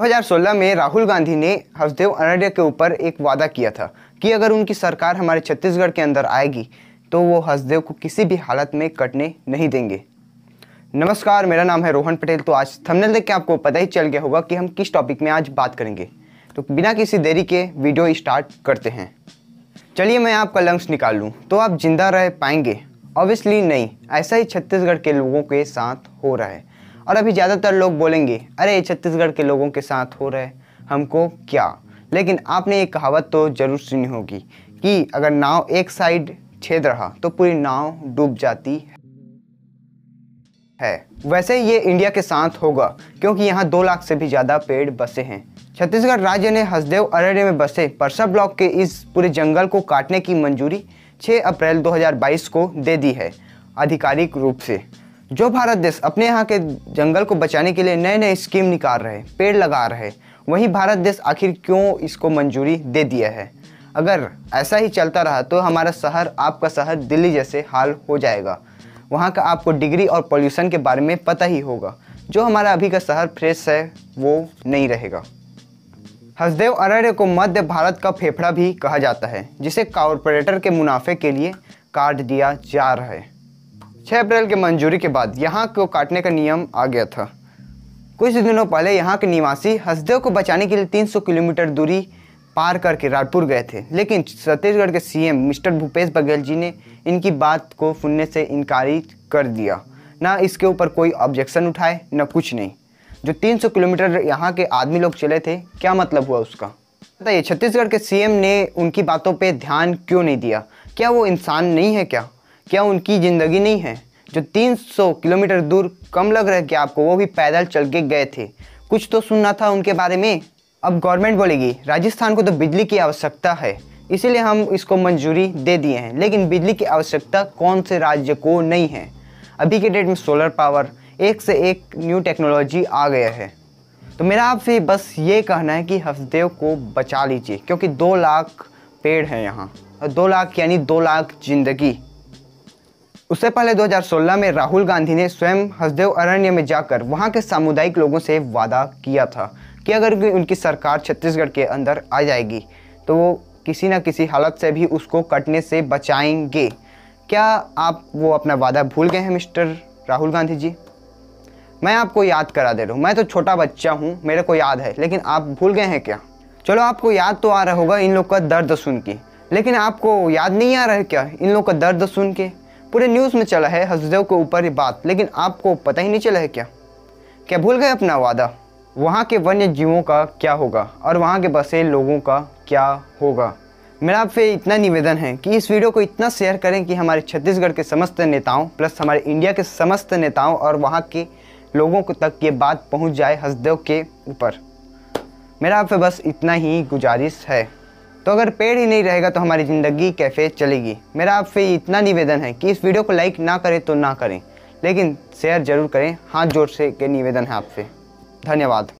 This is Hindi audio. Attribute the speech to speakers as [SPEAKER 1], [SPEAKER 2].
[SPEAKER 1] 2016 में राहुल गांधी ने हसदेव अनड्या के ऊपर एक वादा किया था कि अगर उनकी सरकार हमारे छत्तीसगढ़ के अंदर आएगी तो वो हसदेव को किसी भी हालत में कटने नहीं देंगे नमस्कार मेरा नाम है रोहन पटेल तो आज थंबनेल देख के आपको पता ही चल गया होगा कि हम किस टॉपिक में आज बात करेंगे तो बिना किसी देरी के वीडियो स्टार्ट करते हैं चलिए मैं आपका लंग्स निकाल लूँ तो आप जिंदा रह पाएंगे ऑब्वियसली नहीं ऐसा ही छत्तीसगढ़ के लोगों के साथ हो रहा है और अभी ज़्यादातर लोग बोलेंगे अरे छत्तीसगढ़ के लोगों के साथ हो रहे हमको क्या लेकिन आपने ये कहावत तो ज़रूर सुनी होगी कि अगर नाव एक साइड छेद रहा तो पूरी नाव डूब जाती है है वैसे ये इंडिया के साथ होगा क्योंकि यहाँ दो लाख से भी ज़्यादा पेड़ बसे हैं छत्तीसगढ़ राज्य ने हसदेव अरण्य में बसे परसा ब्लॉक के इस पूरे जंगल को काटने की मंजूरी 6 अप्रैल 2022 को दे दी है आधिकारिक रूप से जो भारत देश अपने यहाँ के जंगल को बचाने के लिए नए नए स्कीम निकाल रहे पेड़ लगा रहे वहीं भारत देश आखिर क्यों इसको मंजूरी दे दिया है अगर ऐसा ही चलता रहा तो हमारा शहर आपका शहर दिल्ली जैसे हाल हो जाएगा वहाँ का आपको डिग्री और पॉल्यूशन के बारे में पता ही होगा जो हमारा अभी का शहर फ्रेश है वो नहीं रहेगा हसदेव अरण्य को मध्य भारत का फेफड़ा भी कहा जाता है जिसे कॉरपोरेटर के मुनाफे के लिए काट दिया जा रहा है 6 अप्रैल की मंजूरी के बाद यहाँ को काटने का नियम आ गया था कुछ दिनों पहले यहाँ के निवासी हसदेव को बचाने के लिए 300 किलोमीटर दूरी पार करके रायपुर गए थे लेकिन छत्तीसगढ़ के सीएम मिस्टर भूपेश बघेल जी ने इनकी बात को सुनने से इनकारी कर दिया ना इसके ऊपर कोई ऑब्जेक्शन उठाए ना कुछ नहीं जो 300 किलोमीटर यहाँ के आदमी लोग चले थे क्या मतलब हुआ उसका बताइए छत्तीसगढ़ के सीएम ने उनकी बातों पे ध्यान क्यों नहीं दिया क्या वो इंसान नहीं है क्या क्या उनकी ज़िंदगी नहीं है जो 300 किलोमीटर दूर कम लग रहा है कि आपको वो भी पैदल चल के गए थे कुछ तो सुनना था उनके बारे में अब गवर्नमेंट बोलेगी राजस्थान को तो बिजली की आवश्यकता है इसीलिए हम इसको मंजूरी दे दिए हैं लेकिन बिजली की आवश्यकता कौन से राज्य को नहीं है अभी के डेट में सोलर पावर एक से एक न्यू टेक्नोलॉजी आ गया है तो मेरा आपसे बस ये कहना है कि हसदेव को बचा लीजिए क्योंकि दो लाख पेड़ हैं यहाँ और दो लाख यानी दो लाख जिंदगी उससे पहले 2016 में राहुल गांधी ने स्वयं हसदेव अरण्य में जाकर वहां के सामुदायिक लोगों से वादा किया था कि अगर उनकी सरकार छत्तीसगढ़ के अंदर आ जाएगी तो वो किसी न किसी हालत से भी उसको कटने से बचाएंगे क्या आप वो अपना वादा भूल गए हैं मिस्टर राहुल गांधी जी मैं आपको याद करा दे रहा हूँ मैं तो छोटा बच्चा हूँ मेरे को याद है लेकिन आप भूल गए हैं क्या चलो आपको याद तो आ रहा होगा इन लोग का दर्द सुन के लेकिन आपको याद नहीं आ रहा है क्या इन लोग का दर्द सुन के पूरे न्यूज़ में चला है हसदेव के ऊपर ये बात लेकिन आपको पता ही नहीं चला है क्या क्या भूल गए अपना वादा वहाँ के वन्य जीवों का क्या होगा और वहाँ के बसे लोगों का क्या होगा मेरा आपसे इतना निवेदन है कि इस वीडियो को इतना शेयर करें कि हमारे छत्तीसगढ़ के समस्त नेताओं प्लस हमारे इंडिया के समस्त नेताओं और वहाँ के लोगों को तक ये बात पहुँच जाए हसदेव के ऊपर मेरा आपसे बस इतना ही गुजारिश है तो अगर पेड़ ही नहीं रहेगा तो हमारी ज़िंदगी कैफे चलेगी मेरा आपसे इतना निवेदन है कि इस वीडियो को लाइक ना करें तो ना करें लेकिन शेयर जरूर करें हाथ जोड़ से के निवेदन है आपसे धन्यवाद